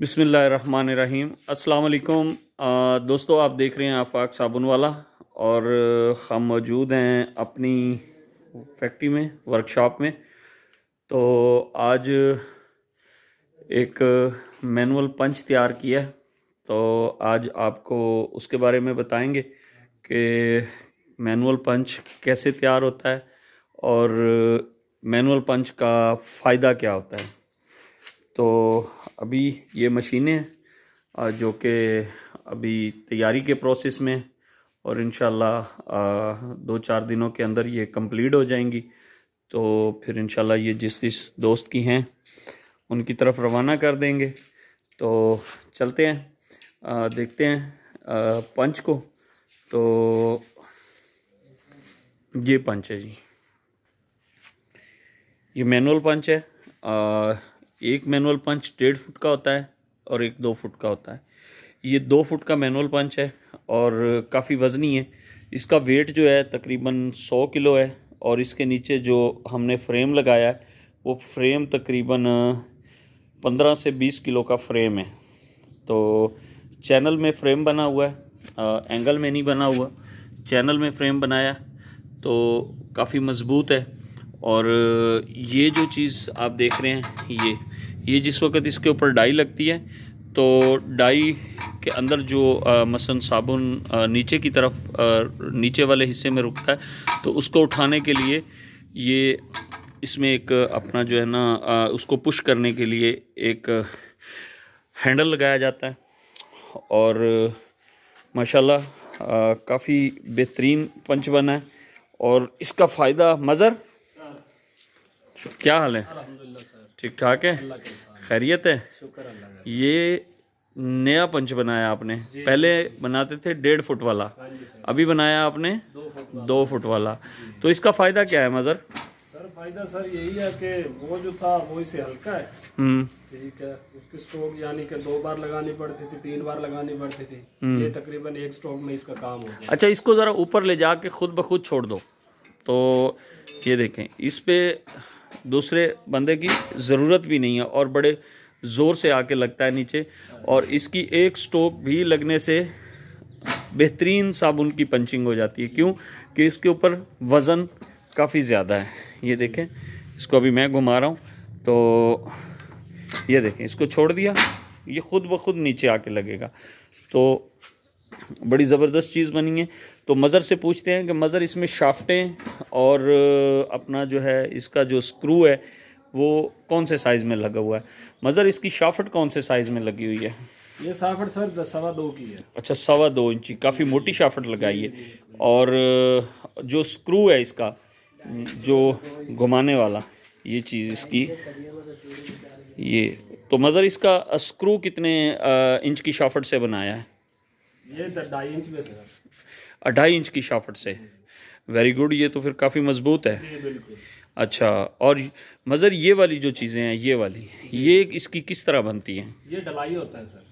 बिसमीम् अल्लाम दोस्तों आप देख रहे हैं आफाक साबुन वाला और हम मौजूद हैं अपनी फैक्ट्री में वर्कशॉप में तो आज एक मैनुअल पंच तैयार किया है तो आज आपको उसके बारे में बताएंगे कि मैनुअल पंच कैसे तैयार होता है और मैनुअल पंच का फ़ायदा क्या होता है तो अभी ये मशीनें जो कि अभी तैयारी के प्रोसेस में और इन दो चार दिनों के अंदर ये कंप्लीट हो जाएंगी तो फिर इन ये जिस जिस दोस्त की हैं उनकी तरफ रवाना कर देंगे तो चलते हैं आ, देखते हैं आ, पंच को तो ये पंच है जी ये मैनुअल पंच है आ, एक मैनुअल पंच डेढ़ फुट का होता है और एक दो फुट का होता है ये दो फुट का मैनुअल पंच है और काफ़ी वज़नी है इसका वेट जो है तकरीबन सौ किलो है और इसके नीचे जो हमने फ्रेम लगाया है वो फ्रेम तकरीबन पंद्रह से बीस किलो का फ्रेम है तो चैनल में फ्रेम बना हुआ है एंगल में नहीं बना हुआ चैनल में फ्रेम बनाया तो काफ़ी मज़बूत है और ये जो चीज़ आप देख रहे हैं ये ये जिस वक्त इसके ऊपर डाई लगती है तो डाई के अंदर जो मसन साबुन आ, नीचे की तरफ आ, नीचे वाले हिस्से में रुकता है तो उसको उठाने के लिए ये इसमें एक अपना जो है ना आ, उसको पुश करने के लिए एक हैंडल लगाया जाता है और माशाल्लाह काफ़ी बेहतरीन पंच बना है और इसका फ़ायदा मज़र क्या हाल है ठीक ठाक है खैरियत है ये नया पंच बनाया आपने पहले बनाते थे डेढ़ फुट वाला हाँ अभी बनाया आपने दो फुट वाला, तो इसका फायदा क्या है मजर सर फायदा सर यही है कि वो जो था वो इसे हल्का है हम्म। ठीक है उसकी स्ट्रोक यानी कि दो बार लगानी पड़ती थी तीन बार लगानी पड़ती थी हम्म। ये तकरीबन एक स्ट्रोक में इसका काम हो गया अच्छा इसको जरा ऊपर ले जाके खुद ब खुद छोड़ दो तो ये देखें इस पे दूसरे बंदे की ज़रूरत भी नहीं है और बड़े ज़ोर से आके लगता है नीचे और इसकी एक स्टोक भी लगने से बेहतरीन साबुन की पंचिंग हो जाती है क्यों कि इसके ऊपर वज़न काफ़ी ज़्यादा है ये देखें इसको अभी मैं घुमा रहा हूँ तो ये देखें इसको छोड़ दिया ये ख़ुद ब खुद नीचे आके लगेगा तो बड़ी ज़बरदस्त चीज़ बनी है तो मज़र से पूछते हैं कि मज़र इसमें शाफ्टें और अपना जो है इसका जो स्क्रू है वो कौन से साइज़ में लगा हुआ है मज़र इसकी शाफ्ट कौन से साइज़ में लगी हुई है ये साफट सर सवा दो की है अच्छा सवा दो इंची काफ़ी मोटी शाफट लगाई है और जो स्क्रू है इसका जो घुमाने वाला ये चीज़ इसकी ये तो मज़र इसका स्क्रू कितने इंच की शाफट से बनाया है ये तो इंच में सर ढाई इंच की शाफट से वेरी गुड ये तो फिर काफ़ी मजबूत है जी बिल्कुल अच्छा और मज़र ये वाली जो चीज़ें हैं ये वाली ये इसकी किस तरह बनती है ये ढलाई होता है सर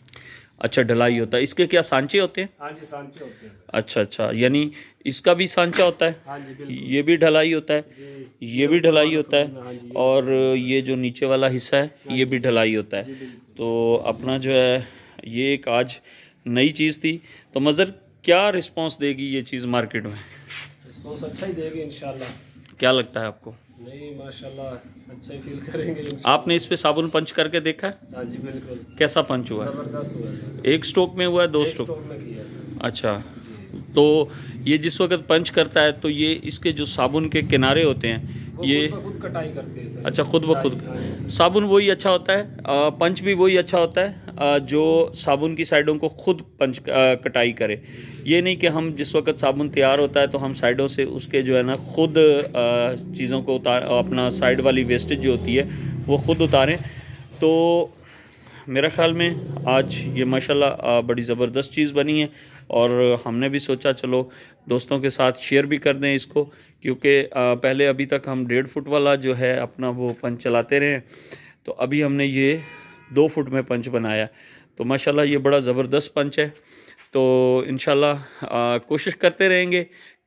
अच्छा ढलाई होता है इसके क्या सांचे होते हैं हाँ जी सांचे होते हैं सर अच्छा अच्छा यानी इसका भी सांचा होता है हाँ जी ये भी ढलाई होता है जी, ये भी ढलाई होता है हाँ और ये जो नीचे वाला हिस्सा है हाँ ये भी ढलाई होता है तो अपना जो है ये एक आज नई चीज़ थी तो मज़र क्या रिस्पॉन्स देगी ये चीज़ मार्केट में रिस्पॉन्स अच्छा ही देगी इन क्या लगता है आपको नहीं माशाल्लाह अच्छा ही फील करेंगे आपने इस पे साबुन पंच करके देखा है हाँ जी बिल्कुल कैसा पंच हुआ जबरदस्त हुआ एक स्ट्रोक में हुआ है दो स्ट्रोक में किया अच्छा तो ये जिस वक्त पंच करता है तो ये इसके जो साबुन के किनारे होते हैं ये खुद कटाई करते हैं अच्छा खुद ब खुद साबुन वही अच्छा होता है आ, पंच भी वही अच्छा होता है आ, जो साबुन की साइडों को खुद पंच आ, कटाई करे ये नहीं कि हम जिस वक्त साबुन तैयार होता है तो हम साइडों से उसके जो है ना खुद चीज़ों को उतार अपना साइड वाली वेस्टेज जो होती है वो खुद उतारें तो मेरा ख़्याल में आज ये माशाल्लाह बड़ी ज़बरदस्त चीज़ बनी है और हमने भी सोचा चलो दोस्तों के साथ शेयर भी कर दें इसको क्योंकि पहले अभी तक हम डेढ़ फुट वाला जो है अपना वो पंच चलाते रहे तो अभी हमने ये दो फुट में पंच बनाया तो माशाल्लाह ये बड़ा ज़बरदस्त पंच है तो इन कोशिश करते रहेंगे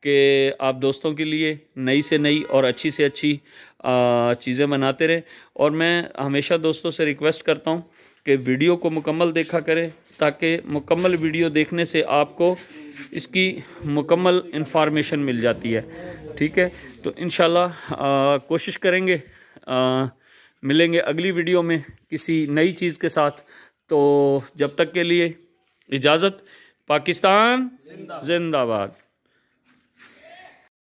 कि आप दोस्तों के लिए नई से नई और अच्छी से अच्छी चीज़ें बनाते रहें और मैं हमेशा दोस्तों से रिक्वेस्ट करता हूँ कि वीडियो को मुकम्मल देखा करें ताकि मुकम्मल वीडियो देखने से आपको इसकी मुकम्मल इंफॉर्मेशन मिल जाती है ठीक है तो इन कोशिश करेंगे आ, मिलेंगे अगली वीडियो में किसी नई चीज़ के साथ तो जब तक के लिए इजाज़त पाकिस्तान जिंदाबाद